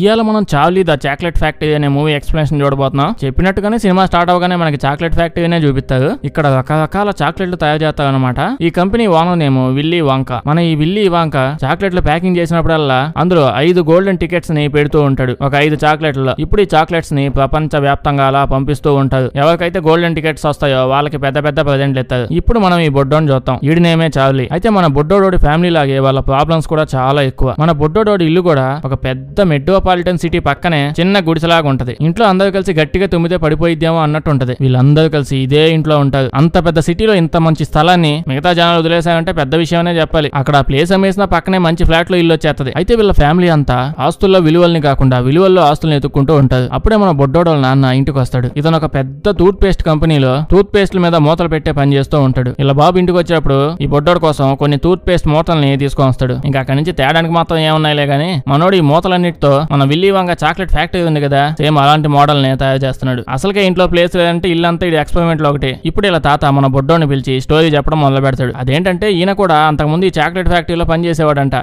ఇవాళ మనం Charlie the chocolate factory అనే మూవీ ఎక్స్ప్లెనేషన్ చూడబోతున్నాం చెప్పినట్టుగానే సినిమా స్టార్ట్ అవగానే మనకి చాక్లెట్ ఫ్యాక్టరీనే చూపిస్తారు ఇక్కడ రకరకాల చాక్లెట్లు తయారు చేస్తారు అనమాట ఈ company owner name Willy Wonka మన ఈ విల్లీ వాంక చాక్లెట్లు ప్యాకింగ్ చేసినప్పుడల్లా అందులో ఐదు గోల్డెన్ టికెట్స్ ని పెడుతూ ఉంటాడు ఒక ఐదు చాక్లెట్లు ఇప్పుడు ఈ చాక్లెట్స్ ని ప్రపంచ వ్యాప్తంగా అలా పంపిస్తూ ఉంటారు ఎవరికైతే గోల్డెన్ టికెట్స్ వస్తాయో వాళ్ళకి పెద్ద పెద్ద ప్రజెంట్లు ఇస్తారు ఇప్పుడు మనం ఈ బొడ్డోని చూద్దాం ఈడి నేమే చావ్లీ అయితే మన బొడ్డోడోడి ఫ్యామిలీ లాగే వాళ్ళ ప్రాబ్లమ్స్ కూడా చాలా ఎక్కువ మన బొడ్డోడోడి ఇల్లు కూడా ఒక పెద్ద మెడ్డో మెట్రోపాలిటన్ సిటీ పక్కనే చిన్న గుడిసెలాగా ఉంటది ఇంట్లో అందరూ కలిసి గట్టిగా తుమ్మితే పడిపోయిద్దేమో అన్నట్టు ఉంటది వీళ్ళందరూ కలిసి ఇదే ఇంట్లో ఉంటారు అంత పెద్ద సిటీలో ఇంత మంచి స్థలాన్ని మిగతా జనాలు వదిలేశారంటే పెద్ద విషయమనే చెప్పాలి అక్కడ ప్లేస్ అమ్మేసిన పక్కనే మంచి ఫ్లాట్ లో ఇల్లు వచ్చేస్తుంది అయితే వీళ్ళ ఫ్యామిలీ అంతా ఆస్తుల్లో విలువల్ని కాకుండా విలువల్లో ఆస్తులను ఎత్తుక్కుంటూ ఉంటారు అప్పుడే మన బొడ్డోడు నాన్న ఇంటికి వస్తాడు ఇతను ఒక పెద్ద టూత్ పేస్ట్ కంపెనీలో టూత్ పేస్ట్ మీద మూతలు పెట్టే పని చేస్తూ ఉంటాడు ఇలా బాబు ఇంటికి వచ్చినప్పుడు ఈ బొడ్డోడు కోసం కొన్ని టూత్ పేస్ట్ మూతల్ని తీసుకొని వస్తాడు ఇంకా అక్కడి నుంచి తేడానికి మాత్రం ఏమున్నాయిలే గానీ మనోడు ఈ మూతలన్నిటితో మన విల్లి వంగ చాక్లెట్ ఫ్యాక్టరీ ఉంది కదా సేమ్ అలాంటి మోడల్ నే తయారు చేస్తున్నాడు అసలుకే ఇంట్లో ప్లేస్ లేదంటే ఇల్లంతా ఇది ఎక్స్పెరిమెంట్ లో ఒకటి ఇప్పుడు ఇలా తాత మన బొడ్డోని పిలిచి స్టోరీ చెప్పడం మొదలు పెడతాడు అదేంటంటే ఈయన కూడా అంతకుముందు ఈ చాక్లెట్ ఫ్యాక్టరీలో పనిచేసేవాడంట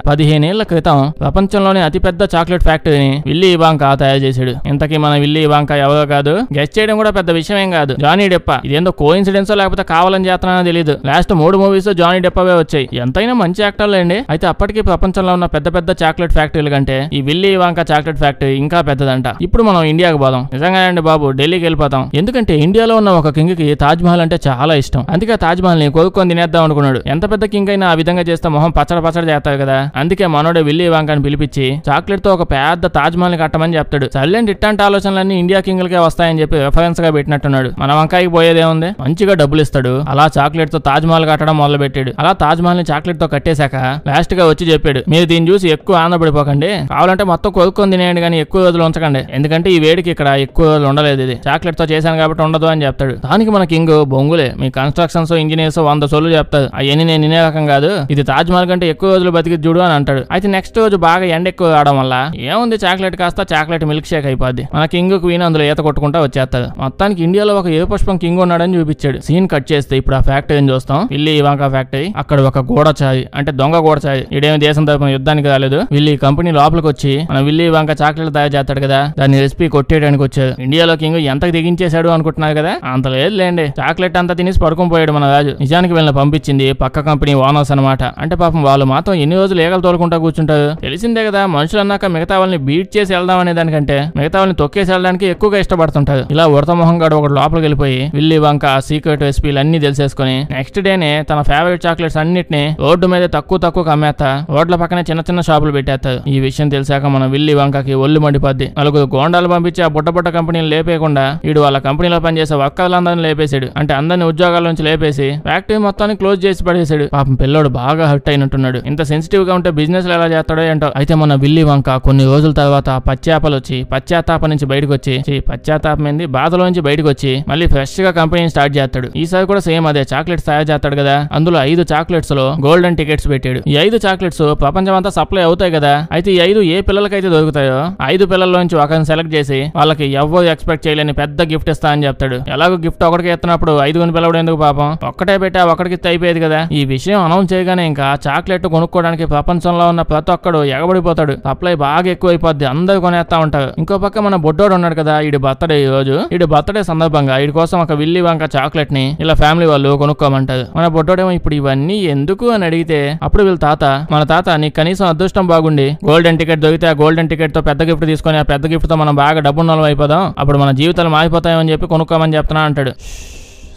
ఏళ్ల క్రితం ప్రపంచంలోనే అతిపెద్ద చాక్లెట్ ఫ్యాక్టరీని విల్లి ఇవాంకా తయారు చేశాడు ఇంతకీ మన విల్లి ఇవాంకా ఎవరో కాదు గెస్ట్ చేయడం కూడా పెద్ద విషయం ఏం కాదు జానీ డెప్ప ఇదేందో కో ఇన్సిడెన్స్ లేకపోతే కావాలని చేస్తున్నానో తెలియదు లాస్ట్ మూడు మూవీస్ జానీ డెప్పవే వచ్చాయి ఎంతైనా మంచి అండి అయితే అప్పటికీ ప్రపంచంలో ఉన్న పెద్ద పెద్ద చాక్లెట్ ఫ్యాక్టరీలు కంటే ఈ Willy Wonka chocolate chocolate factory ఇంకా పెద్దదంట ఇప్పుడు మనం ఇండియాకు పోదాం నిజంగానండి బాబు ఢిల్లీకి వెళ్ళిపోతాం ఎందుకంటే ఇండియాలో ఉన్న ఒక కింగ్ కి తాజ్ మహల్ అంటే చాలా ఇష్టం అందుకే తాజ్ మహల్ ని కొనుక్కొని తినేద్దాం అనుకున్నాడు ఎంత పెద్ద కింగ్ అయినా ఆ విధంగా చేస్తే మొహం పచ్చడ పచ్చడి చేస్తావు కదా అందుకే మనోడే విల్లి వాంకాని పిలిపించి చాక్లెట్ తో ఒక పెద్ద తాజ్ మహల్ ని కట్టమని చెప్తాడు సర్లేండి ఇట్లాంటి ఆలోచనలన్నీ ఇండియా కింగ్లకే వస్తాయని చెప్పి రెఫరెన్స్ గా పెట్టినట్టున్నాడు మన వంకాయకి పోయేదేముంది మంచిగా డబ్బులు ఇస్తాడు అలా చాక్లెట్ తో తాజ్ మహల్ కట్టడం మొదలు పెట్టాడు అలా తాజ్ మహల్ ని చాక్లెట్ తో కట్టేశాక లాస్ట్ గా వచ్చి చెప్పాడు మీరు దీన్ని చూసి ఎక్కువ ఆనందపడిపోకండి కావాలంటే మొత్తం కొనుక్కొని తినేయండి కానీ ఎక్కువ రోజులు ఉంచకండి ఎందుకంటే ఈ వేడికి ఇక్కడ ఎక్కువ రోజులు ఉండలేదు ఇది చాక్లెట్ తో చేశాను కాబట్టి ఉండదు అని చెప్తాడు దానికి మన కింగ్ బొంగులే మీ కన్స్ట్రక్షన్స్ ఇంజనీర్స్ వంద సోలు చెప్తారు అవన్నీ నేను తినే రకం కాదు ఇది తాజ్ మహల్ కంటే ఎక్కువ రోజులు బతికి చూడు అని అంటాడు అయితే నెక్స్ట్ రోజు బాగా ఎండ ఎక్కువ రావడం వల్ల ఏముంది చాక్లెట్ కాస్త చాక్లెట్ మిల్క్ షేక్ అయిపోద్ది మన కింగ్ క్వీన్ అందులో ఈత కొట్టుకుంటా వచ్చేస్తాడు మొత్తానికి ఇండియాలో ఒక ఏ పుష్పం కింగ్ ఉన్నాడని చూపించాడు సీన్ కట్ చేస్తే ఇప్పుడు ఆ ఫ్యాక్టరీ ఏం చూస్తాం విల్లి ఇవాంకా ఫ్యాక్టరీ అక్కడ ఒక గోడ చాయి అంటే దొంగ గోడచాయి ఇడేమి దేశం తరపున యుద్ధానికి రాలేదు విల్లి కంపెనీ లోపలికి వచ్చి మన విల్లి వంక చాక్లెట్ తయారు చేస్తాడు కదా దాని రెసిపీ కొట్టేయడానికి వచ్చాడు ఇండియాలో కింగ్ ఎంత దిగించేశాడు అనుకుంటున్నారు కదా అంత లేదు లేండి చాక్లెట్ అంతా తినేసి పడుకుని పోయాడు మన రాజు నిజానికి వీళ్ళని పంపించింది పక్క కంపెనీ ఓనర్స్ అనమాట అంటే పాపం వాళ్ళు మాత్రం ఎన్ని రోజులు ఏగలు తోలుకుంటా కూర్చుంటారు తెలిసిందే కదా మనుషులు అన్నాక మిగతా వాళ్ళని బీట్ చేసి వెళ్దాం అనే దానికంటే మిగతా వాళ్ళని తొక్కేసి వెళ్ళడానికి ఎక్కువగా ఇష్టపడుతుంటారు ఇలా ఉడత మొహం గడు ఒకటి లోపలికి వెళ్ళిపోయి విల్లి వంక సీక్రెట్ రెసిపీలు అన్ని తెలిసేసుకుని నెక్స్ట్ డేనే తన ఫేవరెట్ చాక్లెట్స్ అన్నిటిని రోడ్డు మీద తక్కువ తక్కువ కమ్మేస్తా రోడ్ల పక్కనే చిన్న చిన్న షాపులు పెట్టేస్తారు ఈ విషయం తెలిసాక మనం విల్లి లంకకి ఒళ్ళు మండిపోద్ది నలుగురు గోండాలు పంపించి ఆ బుట్టబుట్ట కంపెనీలు లేపేయకుండా వీడు వాళ్ళ కంపెనీలో పనిచేసే ఒక్కలందరిని లేపేశాడు అంటే అందరిని ఉద్యోగాల నుంచి లేపేసి ఫ్యాక్టరీ మొత్తాన్ని క్లోజ్ చేసి పడేశాడు పాపం పిల్లోడు బాగా హర్ట్ అయినట్టున్నాడు ఇంత సెన్సిటివ్ గా ఉంటే బిజినెస్ ఎలా చేస్తాడో ఏంటో అయితే మన విల్లి వంక కొన్ని రోజుల తర్వాత పచ్చాపలు వచ్చి పశ్చాత్తాపం నుంచి బయటకు వచ్చి పశ్చాత్తాపం ఏంది బాధలో నుంచి బయటకు వచ్చి మళ్ళీ ఫ్రెష్ గా కంపెనీని స్టార్ట్ చేస్తాడు ఈసారి కూడా సేమ్ అదే చాక్లెట్స్ తయారు చేస్తాడు కదా అందులో ఐదు చాక్లెట్స్ లో గోల్డెన్ టికెట్స్ పెట్టాడు ఈ ఐదు చాక్లెట్స్ ప్రపంచం అంతా సప్లై అవుతాయి కదా అయితే ఈ ఐదు ఏ పిల్లలకైతే దొరుకుతాయి దొరుకుతాయో ఐదు పిల్లల్లోంచి ఒకరిని సెలెక్ట్ చేసి వాళ్ళకి ఎవ్వరు ఎక్స్పెక్ట్ చేయలేని పెద్ద గిఫ్ట్ ఇస్తా అని చెప్తాడు ఎలాగో గిఫ్ట్ ఒకటికి ఇస్తున్నప్పుడు ఐదుగురిని పిలవడం ఎందుకు పాపం ఒక్కటే పెట్టి ఒకటికి అయిపోయేది కదా ఈ విషయం అనౌన్స్ చేయగానే ఇంకా చాక్లెట్ కొనుక్కోవడానికి ప్రపంచంలో ఉన్న ప్రతి ఒక్కడు ఎగబడిపోతాడు సప్లై బాగా ఎక్కువైపోద్ది అందరూ కొనేస్తా ఉంటారు ఇంకో పక్క మన బొడ్డోడు ఉన్నాడు కదా ఈ బర్త్డే ఈ రోజు ఈడు బర్త్డే సందర్భంగా వీడి కోసం ఒక విల్లి వంక చాక్లెట్ ని ఇలా ఫ్యామిలీ వాళ్ళు కొనుక్కోమంటారు మన బొడ్డోడేమో ఇప్పుడు ఇవన్నీ ఎందుకు అని అడిగితే అప్పుడు వీళ్ళ తాత మన తాత నీ కనీసం అదృష్టం బాగుండి గోల్డెన్ టికెట్ దొరికితే ఆ గోల్డెన్ టికెట్ తో పెద్ద గిఫ్ట్ తీసుకొని ఆ పెద్ద గిఫ్ట్తో మనం బాగా డబ్బు నలవైపోదాం అప్పుడు మన జీవితాలు మారిపోతాయని చెప్పి కొనుక్కోమని చెప్తున్నా అంటాడు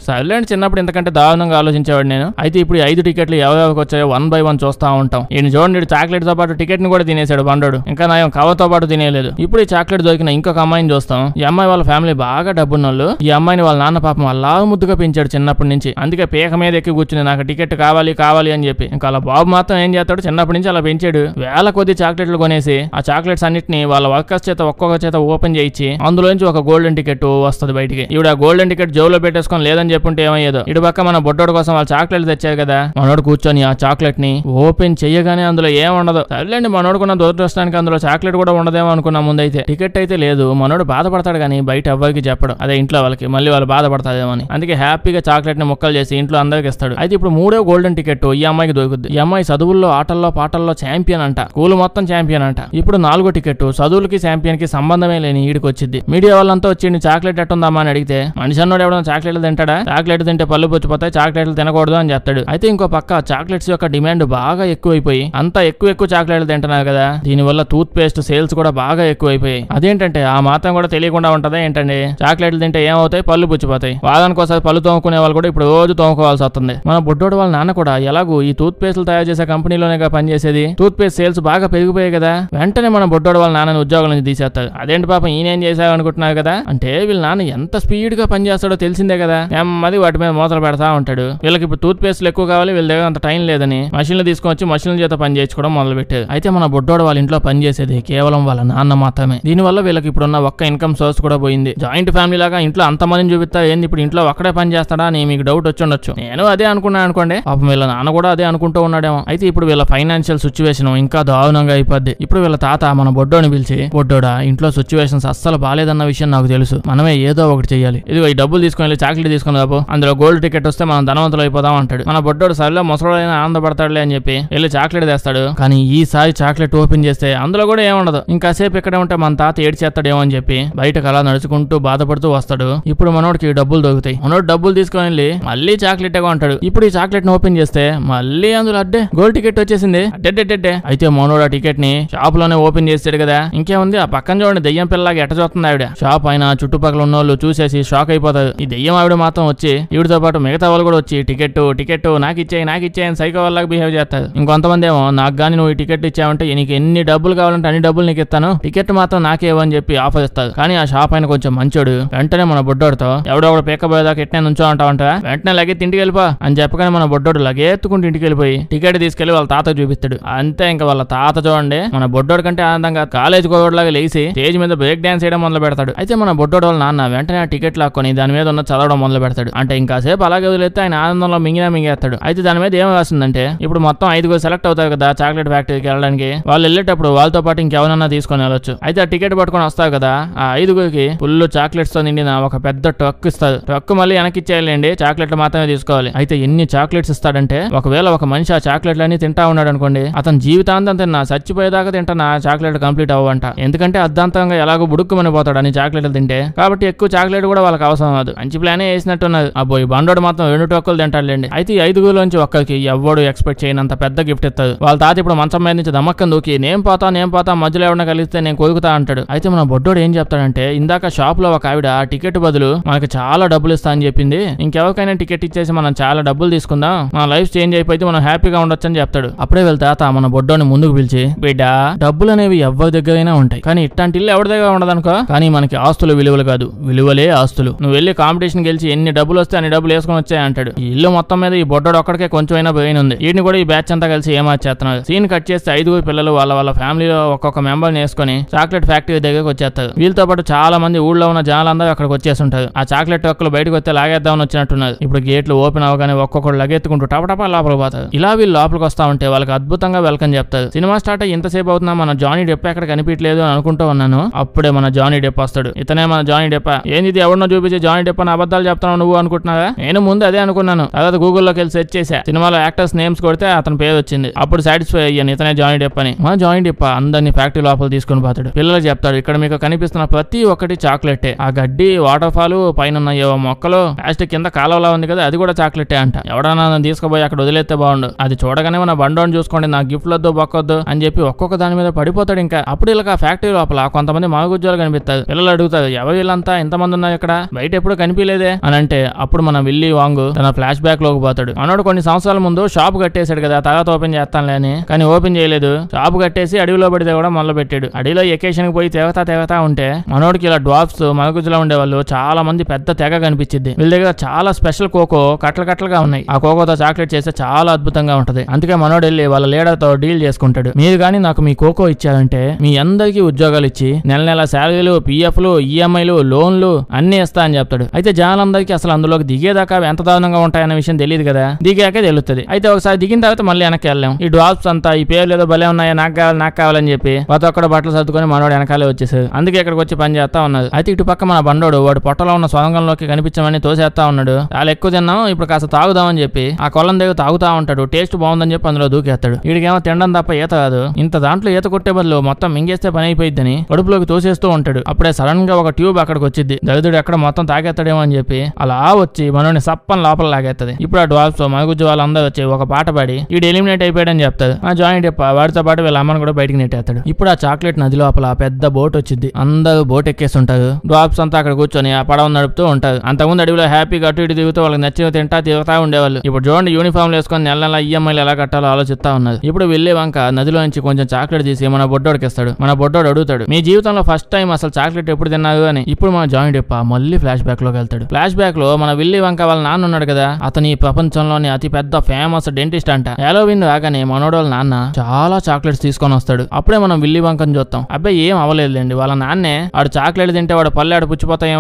సర్లేండి చిన్నప్పుడు ఇంతకంటే దారుణంగా ఆలోచించేవాడు నేను అయితే ఇప్పుడు ఐదు టికెట్లు ఎవరెవరికి వచ్చాయో వన్ బై వన్ చూస్తా ఉంటాం ఈయన చూడండి చాక్లెట్ తో పాటు టికెట్ ని కూడా తినేసాడు బండోడు ఇంకా నాయం కవర్ పాటు తినేయలేదు ఇప్పుడు ఈ చాక్లెట్ దొరికిన ఇంకొక అమ్మాయిని చూస్తాం ఈ అమ్మాయి వాళ్ళ ఫ్యామిలీ బాగా డబ్బున్నోళ్ళు ఈ అమ్మాయిని వాళ్ళ నాన్న పాపం అలా ముద్దుగా పెంచాడు చిన్నప్పటి నుంచి అందుకే పీక మీద ఎక్కి కూర్చుని నాకు టికెట్ కావాలి కావాలి అని చెప్పి ఇంకా అలా బాబు మాత్రం ఏం చేస్తాడు చిన్నప్పటి నుంచి అలా పెంచాడు వేల కొద్ది చాక్లెట్లు కొనేసి ఆ చాక్లెట్స్ అన్నిటిని వాళ్ళ వర్కర్స్ చేత ఒక్కొక్క చేత ఓపెన్ చేయించి అందులోంచి ఒక గోల్డెన్ టికెట్ వస్తుంది బయటికి ఇవిడ గోల్డెన్ టికెట్ జోబులో పెట్టేసుకొని లేదని చెప్పుంటే ఏమయ్యేదో ఇటు పక్క మన బొడ్డోడు కోసం వాళ్ళు చాక్లెట్ తెచ్చారు కదా మనోడు కూర్చొని ఆ చాక్లెట్ ని ఓపెన్ చేయగానే అందులో ఏం ఉండదు సర్లేండి మనోడుకున్న దురదృష్టానికి అందులో చాక్లెట్ కూడా ఉండదేమో అనుకున్నా ముందైతే టికెట్ అయితే లేదు మనోడు బాధపడతాడు కానీ బయట ఎవ్వరికి చెప్పడు అదే ఇంట్లో వాళ్ళకి మళ్ళీ వాళ్ళు బాధపడతాదేమో అని అందుకే హ్యాపీగా చాక్లెట్ ని ముక్కలు చేసి ఇంట్లో అందరికి ఇస్తాడు అయితే ఇప్పుడు మూడో గోల్డెన్ టికెట్ ఈ అమ్మాయికి దొరుకుద్ది ఈ అమ్మాయి చదువుల్లో ఆటల్లో పాటల్లో ఛాంపియన్ అంట స్కూల్ మొత్తం ఛాంపియన్ అంట ఇప్పుడు నాలుగో టికెట్ చదువులకి ఛాంపియన్ కి సంబంధమే లేని ఈడికి వచ్చింది మీడియా వాళ్ళంతా వచ్చి చాక్లెట్ ఎట్టుందామా అని అడిగితే మనిషి అన్నోడు ఎవడన్నా చాక్లెట్ తింటాడా చాక్లెట్ తింటే పళ్ళు పుచ్చిపోతాయి చాక్లెట్లు తినకూడదు అని చెప్తాడు అయితే ఇంకో పక్క చాక్లెట్స్ యొక్క డిమాండ్ బాగా ఎక్కువైపోయి అంతా ఎక్కువ ఎక్కువ చాక్లెట్లు తింటున్నారు కదా దీనివల్ల టూత్ పేస్ట్ సేల్స్ కూడా బాగా ఎక్కువైపోయాయి అదేంటంటే ఆ మాత్రం కూడా తెలియకుండా ఉంటదా ఏంటండి చాక్లెట్లు తింటే ఏమవుతాయి పళ్ళు పుచ్చిపోతాయి వాళ్ళనికి ఒకసారి పళ్ళు తోముకునే వాళ్ళు కూడా ఇప్పుడు రోజు తోముకోవాల్సి వస్తుంది మన బుడ్డోడు వాళ్ళ నాన్న కూడా ఎలాగూ ఈ టూత్ పేస్ట్లు తయారు చేసే కంపెనీలోనేగా పనిచేసేది టూత్ పేస్ట్ సేల్స్ బాగా పెరిగిపోయాయి కదా వెంటనే మన బుడ్డోడు వాళ్ళ నాన్నని ఉద్యోగం నుంచి తీసేస్తారు అదేంటి పాపం ఈయనేం చేశావు అనుకుంటున్నారు కదా అంటే వీళ్ళ నాన్న ఎంత స్పీడ్ గా పనిచేస్తాడో తెలిసిందే కదా నెమ్మది వాటి మీద మూతలు పెడతా ఉంటాడు వీళ్ళకి ఇప్పుడు టూత్ పేస్ట్లు ఎక్కువ కావాలి వీళ్ళ దగ్గర అంత టైం లేదని మషిన్లు తీసుకొచ్చి మషిన్ల చేత పని చేయించుకోవడం మొదలు పెట్టేది అయితే మన బొడ్డోడు వాళ్ళ ఇంట్లో పని చేసేది కేవలం వాళ్ళ నాన్న మాత్రమే దీనివల్ల వీళ్ళకి ఇప్పుడున్న ఒక్క ఇన్కమ్ సోర్స్ కూడా పోయింది జాయింట్ ఫ్యామిలీ లాగా ఇంట్లో అంతమందిని చూపిస్తా ఏంది ఇప్పుడు ఇంట్లో ఒక్కడే పని చేస్తాడా అని మీకు డౌట్ వచ్చి ఉండొచ్చు నేను అదే అనుకున్నాను అనుకోండి పాపం వీళ్ళ నాన్న కూడా అదే అనుకుంటూ ఉన్నాడేమో అయితే ఇప్పుడు వీళ్ళ ఫైనాన్షియల్ సిచ్యువేషన్ ఇంకా దారుణంగా అయిపోద్ది ఇప్పుడు వీళ్ళ తాత మన బొడ్డోని పిలిచి బొడ్డోడా ఇంట్లో సిచ్యువేషన్స్ అస్సలు బాగాలేదన్న విషయం నాకు తెలుసు మనమే ఏదో ఒకటి చేయాలి ఇది డబ్బులు తీసుకొని చాక్లెట్ తీసుకుని దాపు అందులో గోల్డ్ టికెట్ వస్తే మనం ధనవంతులు అయిపోదాం అంటాడు మన బొడ్డోడు సరిలో ముసలోడైనా ఆనందపడతాడులే అని చెప్పి వెళ్ళి చాక్లెట్ తెస్తాడు కానీ ఈసారి చాక్లెట్ ఓపెన్ చేస్తే అందులో కూడా ఏముండదు ఇంకాసేపు ఇక్కడ ఉంటే మన తాత ఏడ్చేస్తాడేమో అని చెప్పి బయటకు అలా నడుచుకుంటూ బాధపడుతూ వస్తాడు ఇప్పుడు మనోడికి డబ్బులు దొరుకుతాయి మనోడు డబ్బులు తీసుకొని వెళ్ళి మళ్ళీ చాక్లెట్ అంటాడు ఇప్పుడు ఈ చాక్లెట్ ని ఓపెన్ చేస్తే మళ్ళీ అందులో అడ్డే గోల్డ్ టికెట్ వచ్చేసింది అడ్డెడ్డెడ్డే అయితే మనోడు ఆ టికెట్ ని షాప్ లోనే ఓపెన్ చేస్తాడు కదా ఇంకేముంది ఆ పక్కన చూడండి దెయ్యం పిల్లలాగా ఎట్ట చూస్తుంది ఆవిడ షాప్ అయినా చుట్టుపక్కల ఉన్న వాళ్ళు చూసేసి షాక్ అయిపోతాడు ఈ దెయ్యం ఆవిడ మాత్రం వచ్చి వీడితో పాటు మిగతా వాళ్ళు కూడా వచ్చి టికెట్ టికెట్ నాకు ఇచ్చేయి నాకు ఇచ్చేయని సైకో వాళ్ళకి బిహేవ్ చేస్తారు ఇంకొంతమంది ఏమో నాకు కానీ నువ్వు ఈ టికెట్ ఇచ్చావంటే నీకు ఎన్ని డబ్బులు కావాలంటే అన్ని డబ్బులు నీకు ఇస్తాను టికెట్ మాత్రం ఇవ్వని చెప్పి ఆఫర్ ఇస్తారు కానీ ఆ షాప్ ఆయన కొంచెం మంచోడు వెంటనే మన బొడ్డోడుతో ఎవడో ఒకడు పీకపోయేదాకా ఎట్నే నుంచో అంటా ఉంటా వెంటనే లగే ఇంటికి వెళ్ళిపో అని చెప్పగానే మన బొడ్డోడు లగేత్తుకుంటూ ఇంటికి వెళ్ళిపోయి టికెట్ తీసుకెళ్లి వాళ్ళ తాత చూపిస్తాడు అంతే ఇంకా వాళ్ళ తాత చూడండి మన బొడ్డోడు కంటే ఆనందంగా కాలేజ్ గోడలాగా లేచి స్టేజ్ మీద బ్రేక్ డాన్స్ చేయడం మొదలు పెడతాడు అయితే మన బొడ్డోడు వాళ్ళ నాన్న వెంటనే ఆ టికెట్ లాక్కొని దాని మీద ఉన్న చదవడం మొదలు పెడతాడు మాట్లాడతాడు అంటే ఇంకాసేపు అలాగే వదిలేస్తే ఆయన ఆనందంలో మింగినా మింగేస్తాడు అయితే దాని మీద ఏమి వస్తుందంటే ఇప్పుడు మొత్తం ఐదుగురు సెలెక్ట్ అవుతారు కదా చాక్లెట్ ఫ్యాక్టరీకి వెళ్ళడానికి వాళ్ళు వెళ్ళేటప్పుడు వాళ్ళతో పాటు ఇంకెవరన్నా తీసుకొని వెళ్ళొచ్చు అయితే ఆ టికెట్ పట్టుకొని వస్తావు కదా ఆ ఐదుగురికి ఫుల్ చాక్లెట్స్ తో నిండిన ఒక పెద్ద ట్రక్ ఇస్తారు ట్రక్ మళ్ళీ వెనక్కి ఇచ్చేయాలండి చాక్లెట్లు మాత్రమే తీసుకోవాలి అయితే ఎన్ని చాక్లెట్స్ ఇస్తాడంటే ఒకవేళ ఒక మనిషి ఆ చాక్లెట్లన్నీ తింటా ఉన్నాడు అనుకోండి అతను జీవితాంతం తిన్నా చచ్చిపోయేదాకా తింటాను ఆ చాక్లెట్ కంప్లీట్ అవ్వంట ఎందుకంటే అర్ధాంతంగా ఎలాగో బుడుక్కుమని పోతాడు అని చాక్లెట్లు తింటే కాబట్టి ఎక్కువ చాక్లెట్ కూడా వాళ్ళకి అవసరం కాదు మంచి ప్లానే వేసినట్టు ఉంటున్నది అబ్బో ఈ బండోడు మాత్రం రెండు టోకలు తింటాడులేండి అయితే ఐదుగురు ఐదుగురులోంచి ఒక్కరికి ఎవడు ఎక్స్పెక్ట్ చేయనంత పెద్ద గిఫ్ట్ ఇస్తారు వాళ్ళ తాత ఇప్పుడు మంచం మీద నుంచి దమ్మక్కం దూకి నేను పోతా నేను పోతా మధ్యలో ఎవరిన కలిస్తే నేను కొరుకుతా అంటాడు అయితే మన బొడ్డోడు ఏం చెప్తాడంటే ఇందాక షాప్ లో ఒక ఆవిడ టికెట్ బదులు మనకు చాలా డబ్బులు ఇస్తా అని చెప్పింది ఇంకెవరికైనా టికెట్ ఇచ్చేసి మనం చాలా డబ్బులు తీసుకుందాం మన లైఫ్ చేంజ్ అయిపోయి మనం హ్యాపీగా ఉండొచ్చు అని చెప్తాడు అప్పుడే వెళ్తే తాత మన బొడ్డోని ముందుకు పిలిచి బిడ్డ డబ్బులు అనేవి ఎవరి దగ్గరైనా ఉంటాయి కానీ ఇట్లాంటి ఇల్లు ఎవరి దగ్గర ఉండదనుకో కానీ మనకి ఆస్తులు విలువలు కాదు విలువలే ఆస్తులు నువ్వు వెళ్ళి కాంపిటీషన్ గెలిచి ఎన్ని డబ్బులు వస్తే అన్ని డబ్బులు వేసుకుని వచ్చాయి అంటాడు ఇల్లు మొత్తం మీద ఈ బొడ్డోడు ఒక్కడికే కొంచెమైనా పోయిన ఉంది వీటిని కూడా ఈ బ్యాచ్ అంతా కలిసి చేస్తున్నారు సీన్ కట్ చేస్తే ఐదుగురు పిల్లలు వాళ్ళ వాళ్ళ ఫ్యామిలీలో ఒక్కొక్క మెంబర్ వేసుకుని చాక్లెట్ ఫ్యాక్టరీ దగ్గరకు వచ్చేస్తారు వీళ్ళతో పాటు చాలా మంది ఊళ్ళో ఉన్న జనాలందరూ అక్కడికి వచ్చేస్తుంటారు ఆ చాక్లెట్ ట్రక్కులు బయటకు వస్తే లాగేద్దామని వచ్చినట్టున్నారు ఇప్పుడు గేట్లు ఓపెన్ అవగానే ఒక్కొక్కరు లగెత్తుకుంటూ టపటపా లోపలికి పోతారు ఇలా వీళ్ళు లోపలికి వస్తా ఉంటే వాళ్ళకి అద్భుతంగా వెల్కమ్ చెప్తారు సినిమా స్టార్ట్ అయ్యి ఇంతసేపు అవుతున్నా మన జానీ డెప్ప ఎక్కడ కనిపించలేదు అని అనుకుంటూ ఉన్నాను అప్పుడే మన జానీ డెప్ప వస్తాడు ఇతనే మన జానీ డెప్ప ఏంది ఎవరినో చూపించి జానీ డెప్ప అబద్ధాలు చెప్తాను నువ్వు అనుకుంటున్నావా నేను ముందు అదే అనుకున్నాను తర్వాత గూగుల్లోకి వెళ్ళి సెర్చ్ చేశా సినిమాలో యాక్టర్స్ నేమ్స్ కొడితే అతని పేరు వచ్చింది అప్పుడు సాటిస్ఫై అయ్యాను ఇతనే జాయింట్ చెప్పని మా జాయింట్ ఇప్ప అందరినీ ఫ్యాక్టరీ లోపల తీసుకుని పోతాడు పిల్లలు చెప్తాడు ఇక్కడ మీకు కనిపిస్తున్న ప్రతి ఒక్కటి చాక్లెట్ ఆ గడ్డి వాటర్ ఫాల్ పైన ఏవో మొక్కలు ప్లాస్టిక్ కింద కాలవలా ఉంది కదా అది కూడా చాక్లెటే అంట ఎవడన్నా తీసుకుపోయి అక్కడ వదిలేస్తే బాగుండు అది చూడగానే మన బండోని చూసుకోండి నా గిఫ్ట్ వద్దు బొక్కొద్దు అని చెప్పి ఒక్కొక్క దాని మీద పడిపోతాడు ఇంకా అప్పుడు ఇలా ఫ్యాక్టరీ లోపల కొంతమంది మాగుజ్జాలు కనిపిస్తారు పిల్లలు అడుగుతారు ఎవరు వీళ్ళంతా ఎంతమంది ఉన్నారు ఇక్కడ బయట ఎప్పుడు కనిపించలేదే అని అంటే అంటే అప్పుడు మనం విల్లీ వాంగ్ తన ఫ్లాష్ బ్యాక్ లోకి పోతాడు మనోడు కొన్ని సంవత్సరాల ముందు షాప్ కట్టేశాడు కదా తర్వాత ఓపెన్ చేస్తానులే అని కానీ ఓపెన్ చేయలేదు షాప్ కట్టేసి అడవిలో పడితే కూడా మొదలు పెట్టాడు అడవిలో ఎకేషన్ పోయి తెగతా తెగతా ఉంటే మనోడికి ఇలా డ్వాప్స్ ఉండే ఉండేవాళ్ళు చాలా మంది పెద్ద తెగ కనిపించింది వీళ్ళ దగ్గర చాలా స్పెషల్ కోకో కట్టలు కట్టలుగా ఉన్నాయి ఆ కోకోతో చాక్లెట్ చేస్తే చాలా అద్భుతంగా ఉంటది అందుకే మనోడు వెళ్ళి వాళ్ళ లీడర్ తో డీల్ చేసుకుంటాడు మీరు గానీ నాకు మీ కోకో ఇచ్చారంటే మీ అందరికీ ఉద్యోగాలు ఇచ్చి నెల నెల శాలరీలు పిఎఫ్లు ఈఎంఐలు లోన్లు అన్ని ఇస్తా అని చెప్తాడు అయితే జనాలందరికీ అసలు అసలు అందులోకి దిగేదాకా ఎంత దారుణంగా ఉంటాయన్న విషయం తెలియదు కదా దిగాకే తెలుస్తుంది అయితే ఒకసారి దిగిన తర్వాత మళ్ళీ వెనక్కి వెళ్ళాం ఈ డాల్స్ అంతా ఈ పేర్లు ఏదో భలే ఉన్నాయా నాకు కావాలి నాకు కావాలని చెప్పి ప్రతి ఒక్కడ బట్టలు సర్దుకొని మనోడు వెనకాలే వచ్చేసారు అందుకే ఇక్కడికి వచ్చి పని చేస్తా ఉన్నది అయితే ఇటు పక్క మన బండోడు వాడు పొట్టలో ఉన్న సొరంగంలోకి కనిపించమని తోసేస్తా ఉన్నాడు చాలా ఎక్కువ తిన్నాం ఇప్పుడు కాస్త తాగుదామని చెప్పి ఆ కొలం దగ్గర తాగుతా ఉంటాడు టేస్ట్ బాగుందని చెప్పి అందులో దూకేస్తాడు వీడికేమో తినడం తప్ప ఈత కాదు ఇంత దాంట్లో ఈత కొట్టే బదులు మొత్తం మింగేస్తే పని అయిపోయిద్దని కడుపులోకి తోసేస్తూ ఉంటాడు అప్పుడే సడన్ గా ఒక ట్యూబ్ అక్కడికి వచ్చింది దరిద్రుడు ఎక్కడ మొత్తం తాగేస్తాడేమో అని చెప్పి ఆ అలా వచ్చి మనోని సప్పని లోపల లాగేస్తుంది ఇప్పుడు ఆ డ్వాల్స్ మగుజ్జు వాళ్ళందరూ వచ్చి ఒక పాట పాడి వీడు ఎలిమినేట్ అయిపోయాడని చెప్తారు ఆ జాయింట్ వాడితో పాటు వీళ్ళ అమ్మను కూడా బయటికి నెట్టేస్తాడు ఇప్పుడు ఆ చాక్లెట్ నది లోపల పెద్ద బోట్ వచ్చింది అందరూ బోట్ ఎక్కేస్తుంటారు డ్వాల్స్ అంతా అక్కడ కూర్చొని ఆ పడవ నడుపుతూ ఉంటారు అంతకుముందు అడవిలో హ్యాపీగా అటు ఇటు దిగుతూ వాళ్ళకి నచ్చిన తింటా తిరుగుతా ఉండేవాళ్ళు ఇప్పుడు చూడండి యూనిఫామ్ వేసుకొని నెల నెల ఈఎంఐలు e ఎలా కట్టాలో ఆలోచిస్తా ఉన్నారు ఇప్పుడు వెళ్ళే వంక నదిలో నుంచి కొంచెం చాక్లెట్ తీసి మన బొడ్డోడికి ఇస్తాడు మన బొడ్డోడు అడుగుతాడు మీ జీవితంలో ఫస్ట్ టైం అసలు చాక్లెట్ ఎప్పుడు తిన్నారు అని ఇప్పుడు మన జాయింట్ ఎప్ప మళ్ళీ ఫ్లాష్ బ్యాక్ లోకి వెళ్తాడు ఫ్లాష్ బ్యాక్ పార్క్ లో మన విల్లి వంక వాళ్ళ నాన్న ఉన్నాడు కదా అతని ప్రపంచంలోని అతి పెద్ద ఫేమస్ డెంటిస్ట్ అంట విన్ రాగానే మనోడోళ్ళ వాళ్ళ నాన్న చాలా చాక్లెట్స్ తీసుకొని వస్తాడు అప్పుడే మనం విల్లి వంకని చూస్తాం అబ్బాయి ఏం అవ్వలేదులేండి వాళ్ళ నాన్నే వాడు చాక్లెట్ తింటే వాడు పల్లె ఆడు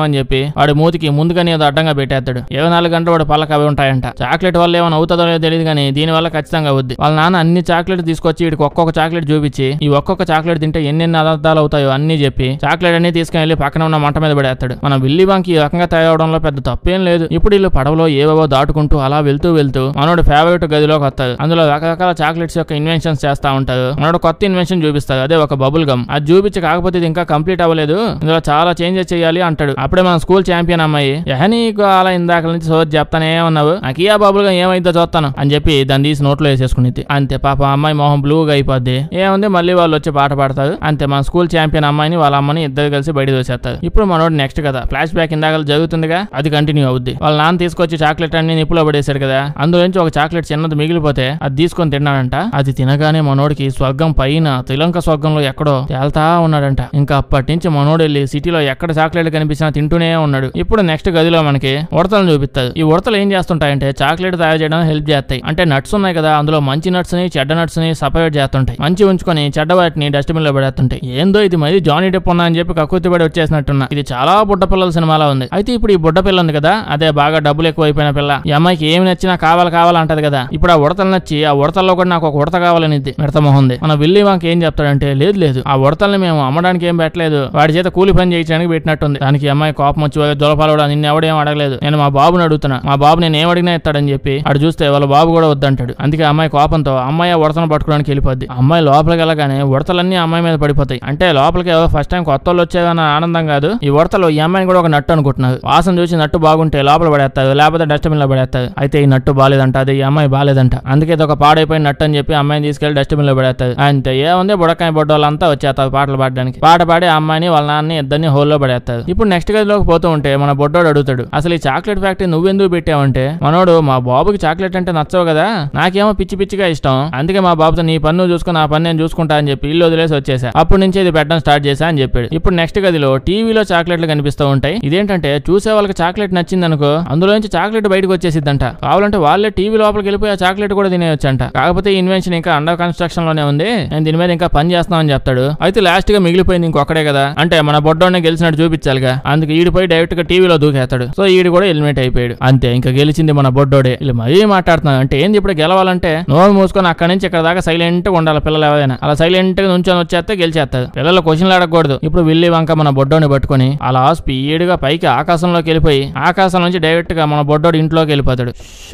అని చెప్పి వాడి మూతికి ముందుగానే ఏదో అడ్డంగా పెట్టేస్తాడు ఇరవై నాలుగు గంటలు వాడు పళ్ళకి అవి ఉంటాయంట చాక్లెట్ వల్ల ఏమైనా అవుతుందో లేదో తెలియదు కానీ దీని వల్ల ఖచ్చితంగా అవుద్ది వాళ్ళ నాన్న అన్ని చాక్లెట్ తీసుకొచ్చి వీడికి ఒక్కొక్క చాక్లెట్ చూపించి ఈ ఒక్కొక్క చాక్లెట్ తింటే ఎన్ని అదార్థాలు అవుతాయో అన్ని చెప్పి చాక్లెట్ అన్ని తీసుకుని వెళ్ళి పక్కన ఉన్న మంట మీద పడేస్తాడు మన విల్లి బాంకి ఈ రకంగా తయారవడంలో పెద్ద తప్పు తప్పేం లేదు ఇప్పుడు వీళ్ళు పడవలో ఏవేవో దాటుకుంటూ అలా వెళ్తూ వెళ్తూ మనోడు ఫేవరెట్ గదిలోకి వస్తాడు అందులో రకరకాల చాక్లెట్స్ యొక్క ఇన్వెన్షన్స్ చేస్తా ఉంటారు మనోడు కొత్త ఇన్వెన్షన్ చూపిస్తారు అదే ఒక బబుల్ గమ్ అది చూపించి కాకపోతే ఇది ఇంకా కంప్లీట్ అవ్వలేదు ఇందులో చాలా చేంజెస్ చేయాలి అంటాడు అప్పుడే మన స్కూల్ చాంపియన్ అమ్మాయి నీకు అలా ఇందాక నుంచి సోది చెప్తానే ఉన్నావు నాకు ఆ బబుల్ గమ్ ఏమైందో చూస్తాను అని చెప్పి దాన్ని తీసి నోట్లో వేసేసుకుని అంతే పాప అమ్మాయి మొహం బ్లూగా అయిపోద్ది ఏముంది మళ్ళీ వాళ్ళు వచ్చి పాట పాడతారు అంతే మన స్కూల్ చాంపియన్ అమ్మాయిని వాళ్ళ అమ్మని ఇద్దరు కలిసి బయట దోసేస్తారు ఇప్పుడు మనోడు నెక్స్ట్ కదా ఫ్లాష్ బ్యాక్ ఇందాక జరుగుతుందిగా అది కంటిన్యూ కంటిన్యూ అవుద్ది వాళ్ళ నాన్న తీసుకొచ్చి చాక్లెట్ అన్ని నిప్పులో పడేశాడు కదా అందులోంచి ఒక చాక్లెట్ చిన్నది మిగిలిపోతే అది తీసుకొని తిన్నాడంట అది తినగానే మనోడికి స్వర్గం పైన త్రిలంక స్వర్గంలో ఎక్కడో తేల్తా ఉన్నాడంట ఇంకా అప్పటి నుంచి మనోడు వెళ్ళి సిటీలో ఎక్కడ చాక్లెట్ కనిపించినా తింటూనే ఉన్నాడు ఇప్పుడు నెక్స్ట్ గదిలో మనకి ఉడతలు చూపిస్తుంది ఈ ఉడతలు ఏం చేస్తుంటాయంటే చాక్లెట్ తయారు చేయడం హెల్ప్ చేస్తాయి అంటే నట్స్ ఉన్నాయి కదా అందులో మంచి నట్స్ ని చెడ్డ నట్స్ ని సపరేట్ చేస్తుంటాయి మంచి ఉంచుకొని చెడ్డ వాటిని డస్ట్బిన్ లో పడేస్తుంటాయి ఏందో ఇది మరి జానీ డిప్ ఉన్నా అని చెప్పి కక్కుర్తిపడి వచ్చేసినట్టున్నా ఇది చాలా బుడ్డ పిల్లల సినిమాలో ఉంది అయితే ఇప్పుడు ఈ బుడ్డ పిల్ల ఉంది కదా కదా అదే బాగా డబ్బులు ఎక్కువైపోయిన పిల్ల ఈ అమ్మాయికి ఏమి నచ్చినా కావాలి కావాలంటది కదా ఇప్పుడు ఆ ఉడతలు నచ్చి ఆ ఉడతల్లో కూడా నాకు ఒక ఉడత కావాలనిద్ది మిడతమోహంది మన విల్లి వాంకి ఏం చెప్తాడంటే లేదు లేదు ఆ ఉడతల్ని మేము అమ్మడానికి ఏం పెట్టలేదు వాడి చేత కూలి పని చేయించడానికి పెట్టినట్టుంది దానికి అమ్మాయి కోపం వచ్చి దొలపాలు కూడా నిన్న ఎవడేం అడగలేదు నేను మా బాబుని అడుగుతున్నా మా బాబు నేను ఏం అడిగినా ఇస్తాడని చెప్పి అడు చూస్తే వాళ్ళ బాబు కూడా వద్దంటాడు అందుకే అమ్మాయి కోపంతో అమ్మాయి ఆ ఉడతను పట్టుకోవడానికి వెళ్ళిపోద్ది అమ్మాయి లోపలికి వెళ్ళగానే ఉడతలన్నీ అమ్మాయి మీద పడిపోతాయి అంటే లోపలికి ఫస్ట్ టైం కొత్త వాళ్ళు వచ్చేదన్న ఆనందం కాదు ఈ ఉడతలు ఈ అమ్మాయిని కూడా ఒక నట్టు అనుకుంటున్నారు వాసన చూసి నట్టు బాగు బాగుంటే లోపల పడేస్తారు లేకపోతే డస్ట్బిన్లో పడేస్తాది అయితే ఈ నట్టు బాగాలేదంట అది ఈ అమ్మాయి బాగాలేదంట అందుకే ఇది ఒక పాడైపోయిన నట్టు అని చెప్పి అమ్మాయిని తీసుకెళ్లి డస్ట్బిన్లో పడేస్తాది అంతే ఉంది బుడకాయ బొడ్డోళ్ళంతా వచ్చేస్తారు పాటలు పాడడానికి పాట పాడి అమ్మాయిని వాళ్ళ నాన్న ఇద్దరిని హోల్లో పడేస్తారు ఇప్పుడు నెక్స్ట్ గదిలోకి పోతూ ఉంటే మన బొడ్డోడు అడుగుతాడు అసలు ఈ చాక్లెట్ ఫ్యాక్టరీ నువ్వెందుకు పెట్టావంటే మనోడు మా బాబుకి చాక్లెట్ అంటే నచ్చవు కదా నాకేమో పిచ్చి పిచ్చిగా ఇష్టం అందుకే మా బాబుతో నీ పన్ను చూసుకుని ఆ పని నేను చూసుకుంటా అని చెప్పి ఇల్లు వదిలేసి వచ్చేసా అప్పటి నుంచి ఇది పెట్టడం స్టార్ట్ చేశా అని చెప్పాడు ఇప్పుడు నెక్స్ట్ గదిలో టీవీలో చాక్లెట్లు కనిపిస్తూ ఉంటాయి ఇదేంటంటే చూసే వాళ్ళకి చాక్లెట్ నచ్చిందనుకో అందులో నుంచి చాక్లెట్ బయటకు వచ్చేసిద్దంట కావాలంటే వాళ్ళే టీవీ లోపలికి వెళ్ళిపోయి ఆ చాక్లెట్ కూడా తినేయొచ్చంట కాకపోతే ఈ ఇన్వెన్షన్ ఇంకా అండర్ కన్స్ట్రక్షన్ లోనే ఉంది నేను దీని మీద ఇంకా పని చేస్తామని చెప్తాడు అయితే లాస్ట్ గా మిగిలిపోయింది ఇంకొకడే కదా అంటే మన బొడ్డోనే గెలిచినట్టు చూపించాలిగా అందుకు పోయి డైరెక్ట్ గా టీవీలో దూకేస్తాడు సో ఈడు కూడా ఎలిమినేట్ అయిపోయాడు అంతే ఇంకా గెలిచింది మన బొడ్డోడే ఇల్లు మరీ మాట్లాడుతున్నాను అంటే ఏంది ఇప్పుడు గెలవాలంటే నోరు మూసుకొని అక్కడ నుంచి ఇక్కడ దాకా సైలెంట్ గా ఉండాలి పిల్లలు ఎవరైనా అలా సైలెంట్ గా నుంచొని వచ్చేస్తే గెలిచేస్తారు పిల్లలు క్వశ్చన్లు అడగకూడదు ఇప్పుడు వెళ్ళి వంక మన బొడ్డోని పట్టుకొని అలా స్పీడ్ గా పైకి ఆకాశంలోకి వెళ్ళిపోయి ఆకాశం ఆకాశం నుంచి డైరెక్ట్గా మన బొడ్డోడు ఇంట్లోకి వెళ్ళిపోతాడు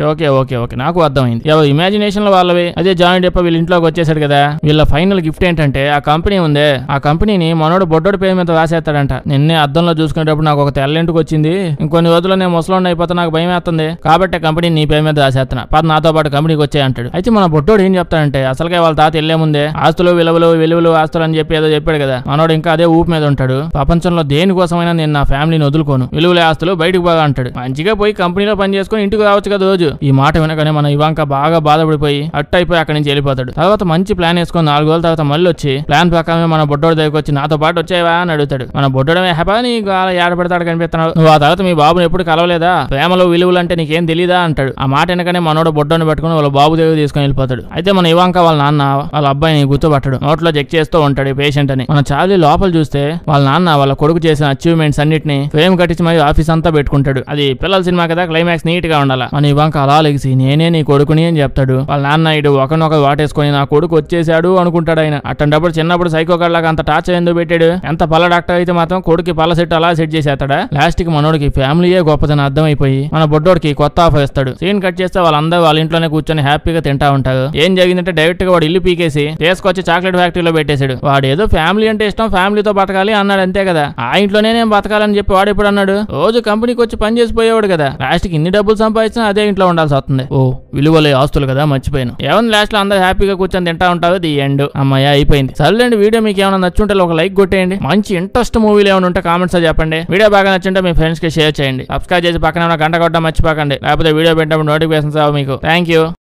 ఓకే ఓకే ఓకే నాకు అర్థమైంది ఎవరు ఇమాజినేషన్ వాళ్ళవి అదే జాయింట్ డెప్ప వీళ్ళ ఇంట్లోకి వచ్చేసాడు కదా వీళ్ళ ఫైనల్ గిఫ్ట్ ఏంటంటే ఆ కంపెనీ ఉందే ఆ కంపెనీని మనోడు బొడ్డోడు పేరు మీద రాసేస్తాడంట నిన్నే అర్థంలో చూసుకునేటప్పుడు నాకు ఒక తెల్లంటికి వచ్చింది ఇంకొన్ని రోజుల్లో నేను ముసలోండి అయిపోతే నాకు భయం వేస్తుంది కాబట్టి కంపెనీ నీ పేరు మీద రాసేస్తున్నా పద నాతో పాటు కంపెనీకి వచ్చే అంటాడు అయితే మన బొడ్డోడు ఏం చెప్తాడంటే అసలుకే వాళ్ళ తాత వెళ్లే ముందే ఆస్తులు విలువలు విలువలు ఆస్తులు అని చెప్పి ఏదో చెప్పాడు కదా మనోడు ఇంకా అదే ఊపు మీద ఉంటాడు ప్రపంచంలో దేనికోసమైనా నేను నా ఫ్యామిలీని వదులుకోను విలువలే ఆస్తులు బయటకు బాగా అంటాడు మంచిగా పోయి కంపెనీలో పని చేసుకుని ఇంటికి రావచ్చు కదా రోజు ఈ మాట వినగానే మన ఇవాంక బాగా బాధపడిపోయి అట్ అయిపోయి అక్కడి నుంచి వెళ్ళిపోతాడు తర్వాత మంచి ప్లాన్ వేసుకుని నాలుగు రోజుల తర్వాత మళ్ళీ వచ్చి ప్లాన్ ప్రకారమే మన బొడ్డోడు దగ్గరకు వచ్చి నాతో పాటు వచ్చేవా అని అడుగుతాడు మన బొడ్డోడమే హెపా నీకు ఏడబెడతాడు కనిపిస్తున్నాడు నువ్వు ఆ తర్వాత మీ బాబుని ఎప్పుడు కలవలేదా ప్రేమలో విలువలు అంటే నీకేం తెలియదా అంటాడు ఆ మాట వెనకనే మనోడు బొడ్డోని పట్టుకుని వాళ్ళ బాబు దగ్గర తీసుకుని వెళ్ళిపోతాడు అయితే మన ఇవాంక వాళ్ళ నాన్న వాళ్ళ అబ్బాయిని గుర్తుపట్టడు నోట్లో చెక్ చేస్తూ ఉంటాడు పేషెంట్ అని మన చాలీ లోపల చూస్తే వాళ్ళ నాన్న వాళ్ళ కొడుకు చేసిన అచీవ్మెంట్స్ అన్నిటిని ఫ్రేమ్ కట్టించి మరి ఆఫీస్ అంతా పెట్టుకుంటాడు చెప్తాడు అది పిల్లల సినిమా కదా క్లైమాక్స్ నీట్ గా ఉండాలి మన ఇవాంక అలా లెగిసి నేనే నీ కొడుకుని అని చెప్తాడు వాళ్ళ నాన్న ఇడు ఒకనొక వాటేసుకొని నా కొడుకు వచ్చేసాడు అనుకుంటాడు ఆయన అట్టంటప్పుడు చిన్నప్పుడు సైకో లాగా అంత టార్చర్ ఎందుకు పెట్టాడు ఎంత పల్ల డాక్టర్ అయితే మాత్రం కొడుకు పల్ల సెట్ అలా సెట్ చేసేస్తాడా లాస్ట్ కి మనోడికి ఫ్యామిలీయే గొప్పదని అర్థమైపోయి మన బొడ్డోడికి కొత్త ఆఫర్ ఇస్తాడు సీన్ కట్ చేస్తే వాళ్ళందరూ వాళ్ళ ఇంట్లోనే కూర్చొని హ్యాపీగా తింటా ఉంటారు ఏం జరిగిందంటే డైరెక్ట్ గా వాడు ఇల్లు పీకేసి తీసుకొచ్చి చాక్లెట్ ఫ్యాక్టరీలో పెట్టేశాడు వాడు ఏదో ఫ్యామిలీ అంటే ఇష్టం ఫ్యామిలీతో బతకాలి అన్నాడు అంతే కదా ఆ ఇంట్లోనే నేను బతకాలని చెప్పి వాడు ఎప్పుడు అన్నాడు రోజు కంపెనీకి వచ్చి పని చేసిపోయేవాడు కదా లాస్ట్ కి ఇన్ని డబ్బులు సంపాదించినా అదే ఇంట్లో ఉండాల్సి వస్తుంది ఓ విలువలే ఆస్తులు కదా మర్చిపోయినా ఏమన్నా లాస్ట్ లో అందరు హ్యాపీగా కూర్చొని తింటా ఉంటావు ది ఎండ్ అమ్మాయి అయిపోయింది సర్లేండి వీడియో మీకు ఏమైనా నచ్చుంటే ఒక లైక్ కొట్టేయండి మంచి ఇంట్రెస్ట్ మూవీలు ఏమైనా ఉంటే కామెంట్స్ చెప్పండి వీడియో బాగా నచ్చుంటే మీ ఫ్రెండ్స్ కి షేర్ చేయండి సబ్స్క్రైబ్ చేసి పక్కన ఏమైనా గంట కొట్టడం మర్చిపోకండి లేకపోతే వీడియో పెట్టడం నోటిఫికేషన్స్ మీకు థ్యాంక్ యూ